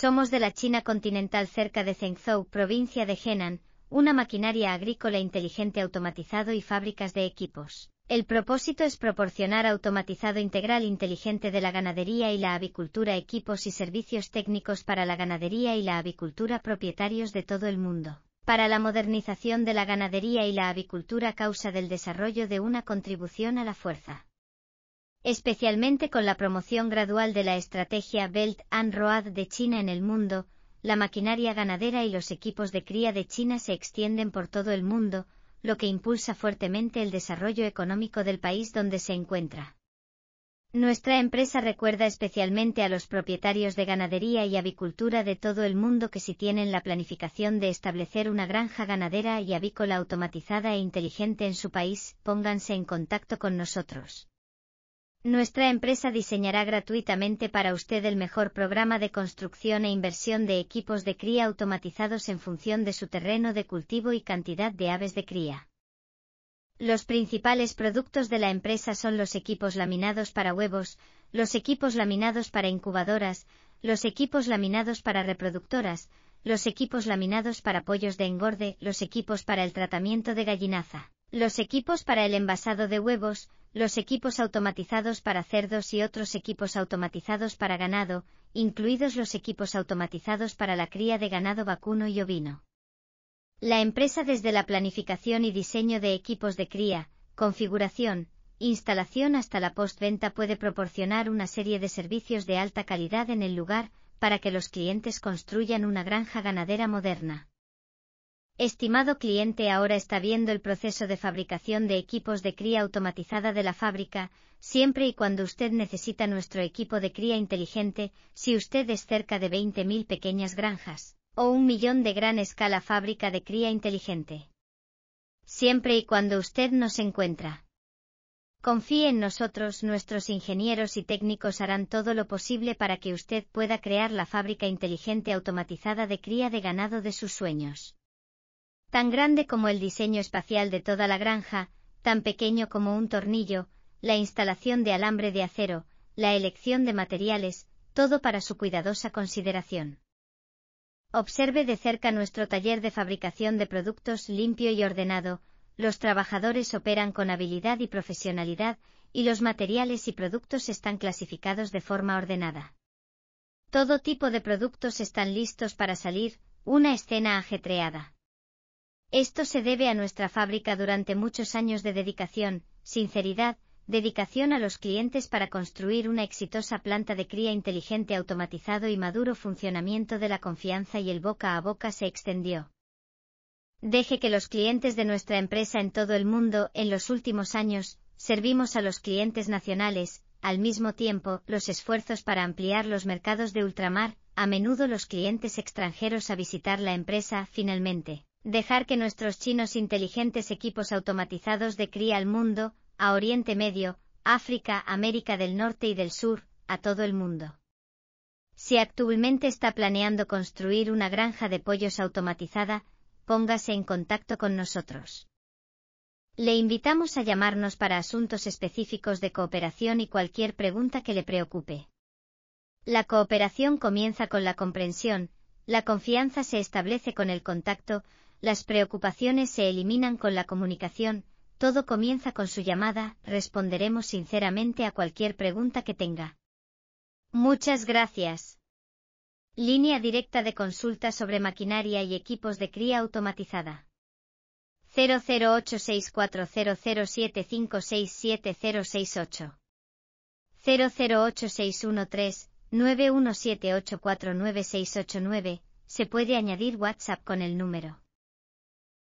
Somos de la China continental cerca de Zhengzhou, provincia de Henan, una maquinaria agrícola inteligente automatizado y fábricas de equipos. El propósito es proporcionar automatizado integral inteligente de la ganadería y la avicultura equipos y servicios técnicos para la ganadería y la avicultura propietarios de todo el mundo. Para la modernización de la ganadería y la avicultura causa del desarrollo de una contribución a la fuerza Especialmente con la promoción gradual de la estrategia Belt and Road de China en el mundo, la maquinaria ganadera y los equipos de cría de China se extienden por todo el mundo, lo que impulsa fuertemente el desarrollo económico del país donde se encuentra. Nuestra empresa recuerda especialmente a los propietarios de ganadería y avicultura de todo el mundo que si tienen la planificación de establecer una granja ganadera y avícola automatizada e inteligente en su país, pónganse en contacto con nosotros. Nuestra empresa diseñará gratuitamente para usted el mejor programa de construcción e inversión de equipos de cría automatizados en función de su terreno de cultivo y cantidad de aves de cría. Los principales productos de la empresa son los equipos laminados para huevos, los equipos laminados para incubadoras, los equipos laminados para reproductoras, los equipos laminados para pollos de engorde, los equipos para el tratamiento de gallinaza, los equipos para el envasado de huevos, los equipos automatizados para cerdos y otros equipos automatizados para ganado, incluidos los equipos automatizados para la cría de ganado vacuno y ovino. La empresa desde la planificación y diseño de equipos de cría, configuración, instalación hasta la postventa puede proporcionar una serie de servicios de alta calidad en el lugar para que los clientes construyan una granja ganadera moderna. Estimado cliente ahora está viendo el proceso de fabricación de equipos de cría automatizada de la fábrica, siempre y cuando usted necesita nuestro equipo de cría inteligente, si usted es cerca de 20.000 pequeñas granjas, o un millón de gran escala fábrica de cría inteligente. Siempre y cuando usted nos encuentra. Confíe en nosotros, nuestros ingenieros y técnicos harán todo lo posible para que usted pueda crear la fábrica inteligente automatizada de cría de ganado de sus sueños. Tan grande como el diseño espacial de toda la granja, tan pequeño como un tornillo, la instalación de alambre de acero, la elección de materiales, todo para su cuidadosa consideración. Observe de cerca nuestro taller de fabricación de productos limpio y ordenado, los trabajadores operan con habilidad y profesionalidad, y los materiales y productos están clasificados de forma ordenada. Todo tipo de productos están listos para salir, una escena ajetreada. Esto se debe a nuestra fábrica durante muchos años de dedicación, sinceridad, dedicación a los clientes para construir una exitosa planta de cría inteligente automatizado y maduro funcionamiento de la confianza y el boca a boca se extendió. Deje que los clientes de nuestra empresa en todo el mundo, en los últimos años, servimos a los clientes nacionales, al mismo tiempo, los esfuerzos para ampliar los mercados de ultramar, a menudo los clientes extranjeros a visitar la empresa, finalmente dejar que nuestros chinos inteligentes equipos automatizados de cría al mundo, a Oriente Medio, África, América del Norte y del Sur, a todo el mundo. Si actualmente está planeando construir una granja de pollos automatizada, póngase en contacto con nosotros. Le invitamos a llamarnos para asuntos específicos de cooperación y cualquier pregunta que le preocupe. La cooperación comienza con la comprensión, la confianza se establece con el contacto, las preocupaciones se eliminan con la comunicación, todo comienza con su llamada, responderemos sinceramente a cualquier pregunta que tenga. Muchas gracias. Línea directa de consulta sobre maquinaria y equipos de cría automatizada. 00864007567068. 008613-917849689 se puede añadir WhatsApp con el número